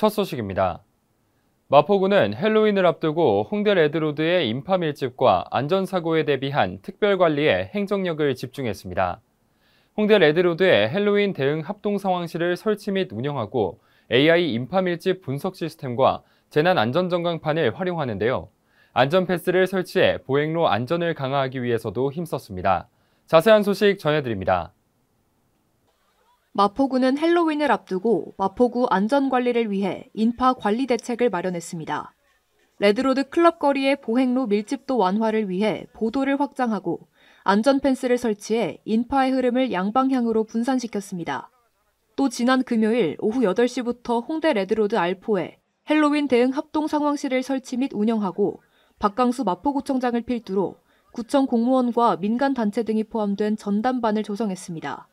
첫 소식입니다. 마포구는 헬로윈을 앞두고 홍대 레드로드의 인파 밀집과 안전사고에 대비한 특별관리에 행정력을 집중했습니다. 홍대 레드로드의 헬로윈 대응 합동 상황실을 설치 및 운영하고 AI 인파 밀집 분석 시스템과 재난 안전 전광판을 활용하는데요. 안전 패스를 설치해 보행로 안전을 강화하기 위해서도 힘썼습니다. 자세한 소식 전해드립니다. 마포구는 헬로윈을 앞두고 마포구 안전관리를 위해 인파 관리 대책을 마련했습니다. 레드로드 클럽 거리의 보행로 밀집도 완화를 위해 보도를 확장하고 안전 펜스를 설치해 인파의 흐름을 양방향으로 분산시켰습니다. 또 지난 금요일 오후 8시부터 홍대 레드로드 알포에 헬로윈 대응 합동 상황실을 설치 및 운영하고 박강수 마포구청장을 필두로 구청 공무원과 민간 단체 등이 포함된 전담반을 조성했습니다.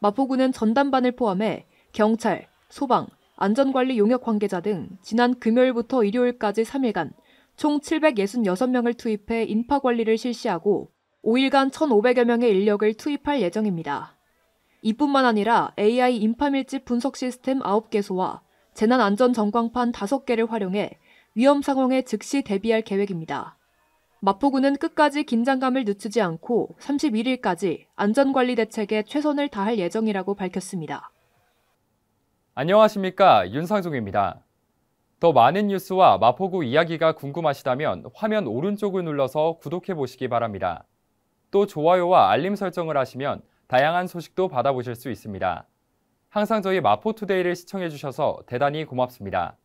마포구는 전담반을 포함해 경찰, 소방, 안전관리 용역 관계자 등 지난 금요일부터 일요일까지 3일간 총 766명을 투입해 인파 관리를 실시하고 5일간 1,500여 명의 인력을 투입할 예정입니다. 이뿐만 아니라 AI 인파 밀집 분석 시스템 9개소와 재난 안전 전광판 5개를 활용해 위험 상황에 즉시 대비할 계획입니다. 마포구는 끝까지 긴장감을 늦추지 않고 31일까지 안전관리 대책에 최선을 다할 예정이라고 밝혔습니다. 안녕하십니까 윤상종입니다. 더 많은 뉴스와 마포구 이야기가 궁금하시다면 화면 오른쪽을 눌러서 구독해 보시기 바랍니다. 또 좋아요와 알림 설정을 하시면 다양한 소식도 받아보실 수 있습니다. 항상 저희 마포투데이를 시청해 주셔서 대단히 고맙습니다.